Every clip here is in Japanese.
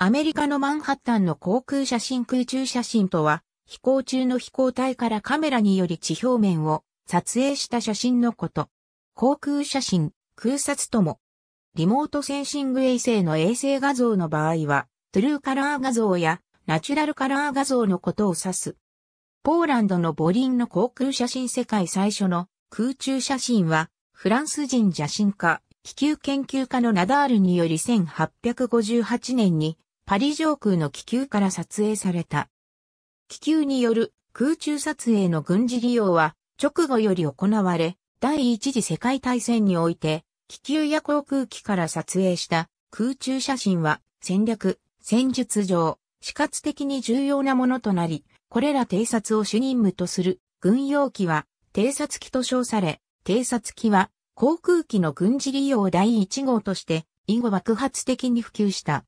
アメリカのマンハッタンの航空写真空中写真とは、飛行中の飛行体からカメラにより地表面を撮影した写真のこと。航空写真、空撮とも。リモートセンシング衛星の衛星画像の場合は、トゥルーカラー画像やナチュラルカラー画像のことを指す。ポーランドのボリンの航空写真世界最初の空中写真は、フランス人写真家、気球研究家のナダールにより1858年にパリ上空の気球から撮影された。気球による空中撮影の軍事利用は直後より行われ、第一次世界大戦において気球や航空機から撮影した空中写真は戦略、戦術上、死活的に重要なものとなり、これら偵察を主任務とする軍用機は偵察機と称され、偵察機は航空機の軍事利用第1号として以後爆発的に普及した。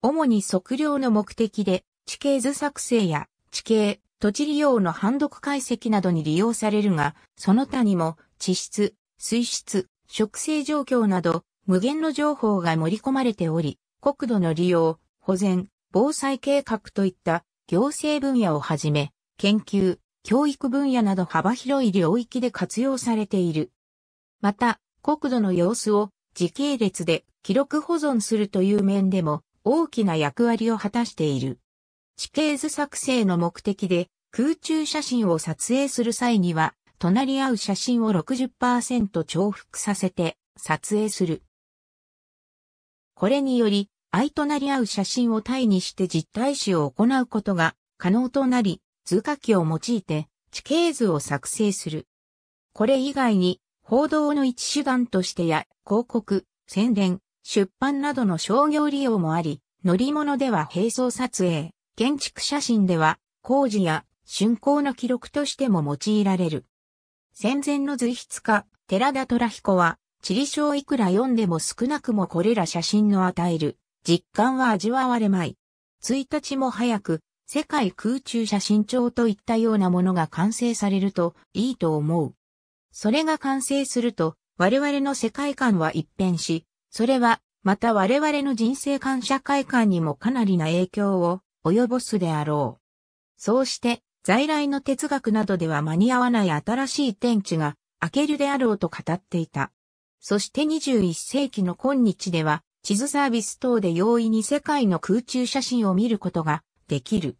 主に測量の目的で地形図作成や地形、土地利用の判読解析などに利用されるが、その他にも地質、水質、植生状況など無限の情報が盛り込まれており、国土の利用、保全、防災計画といった行政分野をはじめ、研究、教育分野など幅広い領域で活用されている。また、国土の様子を時系列で記録保存するという面でも大きな役割を果たしている。地形図作成の目的で空中写真を撮影する際には、隣り合う写真を60%重複させて撮影する。これにより、相隣り合う写真を対にして実体視を行うことが可能となり、図書機を用いて地形図を作成する。これ以外に、報道の一手段としてや広告、宣伝、出版などの商業利用もあり、乗り物では並走撮影、建築写真では工事や竣工の記録としても用いられる。戦前の随筆家、寺田虎彦は、地理書をいくら読んでも少なくもこれら写真の与える実感は味わわれまい。1日も早く、世界空中写真帳といったようなものが完成されるといいと思う。それが完成すると、我々の世界観は一変し、それはまた我々の人生観社会観にもかなりな影響を及ぼすであろう。そうして、在来の哲学などでは間に合わない新しい天地が明けるであろうと語っていた。そして21世紀の今日では、地図サービス等で容易に世界の空中写真を見ることができる。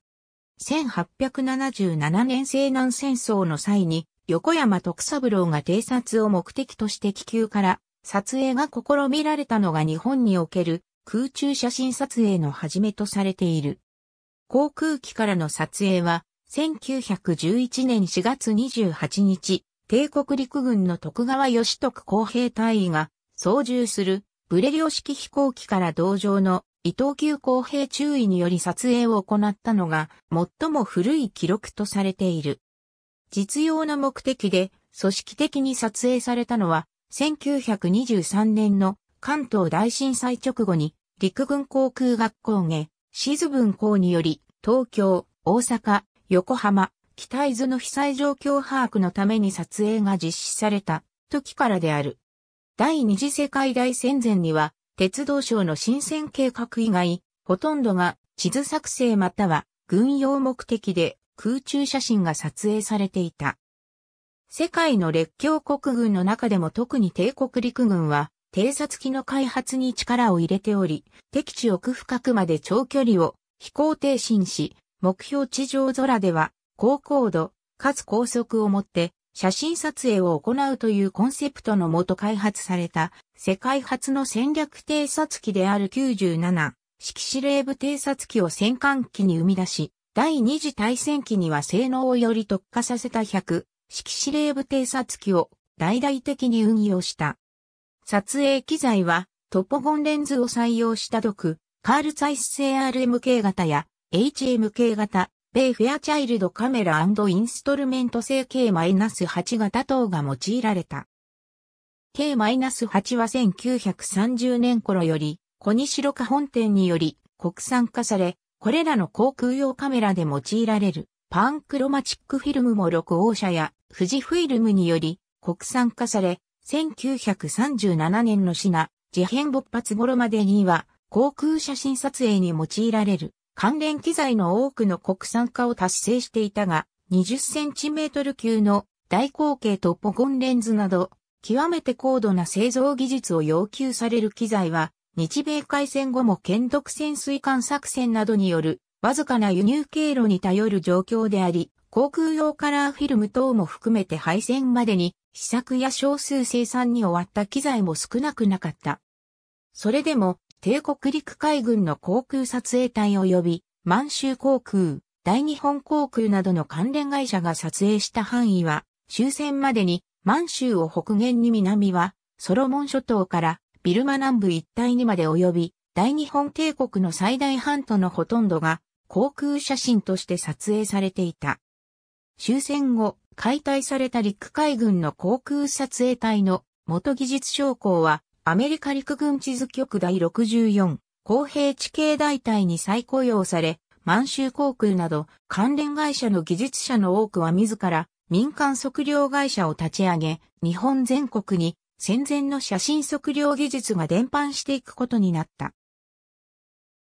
1877年西南戦争の際に、横山徳三郎が偵察を目的として気球から撮影が試みられたのが日本における空中写真撮影の始めとされている。航空機からの撮影は、1911年4月28日、帝国陸軍の徳川義徳工兵隊員が操縦するブレリオ式飛行機から同乗の伊藤急工兵注意により撮影を行ったのが最も古い記録とされている。実用の目的で組織的に撮影されたのは1923年の関東大震災直後に陸軍航空学校下、シズ文校により東京、大阪、横浜、北伊豆の被災状況把握のために撮影が実施された時からである。第二次世界大戦前には鉄道省の新鮮計画以外、ほとんどが地図作成または軍用目的で空中写真が撮影されていた。世界の列強国軍の中でも特に帝国陸軍は、偵察機の開発に力を入れており、敵地奥深くまで長距離を飛行停進し、目標地上空では高高度、かつ高速をもって写真撮影を行うというコンセプトのもと開発された世界初の戦略偵察機である97式司令部偵察機を戦艦機に生み出し、第二次大戦期には性能をより特化させた100式司令部偵察機を大々的に運用した。撮影機材はトポゴンレンズを採用した毒、カール・ツァイス製 RMK 型や HMK 型、米フェアチャイルドカメラインストルメント製 K-8 型等が用いられた。K-8 は1930年頃より、小西ロカ本店により国産化され、これらの航空用カメラで用いられるパンクロマチックフィルムも録音者や富士フィルムにより国産化され、1937年の品、自事変勃発頃までには、航空写真撮影に用いられる関連機材の多くの国産化を達成していたが、20センチメートル級の大口径ッポゴンレンズなど、極めて高度な製造技術を要求される機材は、日米海戦後も剣独潜水艦作戦などによるわずかな輸入経路に頼る状況であり、航空用カラーフィルム等も含めて配線までに、試作や少数生産に終わった機材も少なくなかった。それでも、帝国陸海軍の航空撮影隊及び、満州航空、大日本航空などの関連会社が撮影した範囲は、終戦までに満州を北限に南は、ソロモン諸島からビルマ南部一帯にまで及び、大日本帝国の最大半島のほとんどが航空写真として撮影されていた。終戦後、解体された陸海軍の航空撮影隊の元技術将校は、アメリカ陸軍地図局第64、公平地形大隊に再雇用され、満州航空など関連会社の技術者の多くは自ら民間測量会社を立ち上げ、日本全国に戦前の写真測量技術が伝播していくことになった。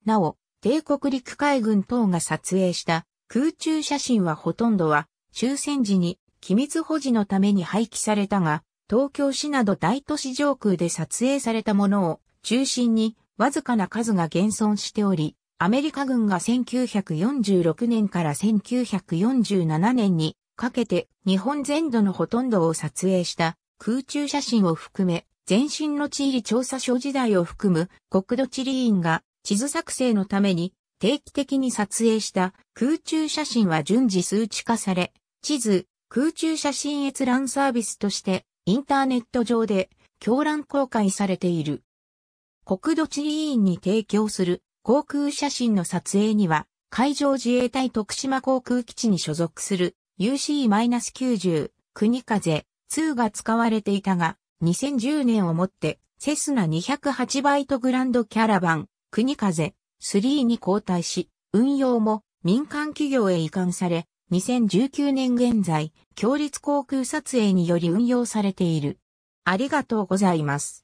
なお、帝国陸海軍等が撮影した空中写真はほとんどは終戦時に機密保持のために廃棄されたが、東京市など大都市上空で撮影されたものを中心にわずかな数が現存しており、アメリカ軍が1946年から1947年にかけて日本全土のほとんどを撮影した空中写真を含め全身の地理調査所時代を含む国土地理院が地図作成のために定期的に撮影した空中写真は順次数値化され、地図、空中写真閲覧サービスとしてインターネット上で狂覧公開されている。国土地理院に提供する航空写真の撮影には海上自衛隊徳島航空基地に所属する UC-90 国風2が使われていたが2010年をもってセスナ208バイトグランドキャラバン国風3に交代し、運用も民間企業へ移管され、2019年現在、共立航空撮影により運用されている。ありがとうございます。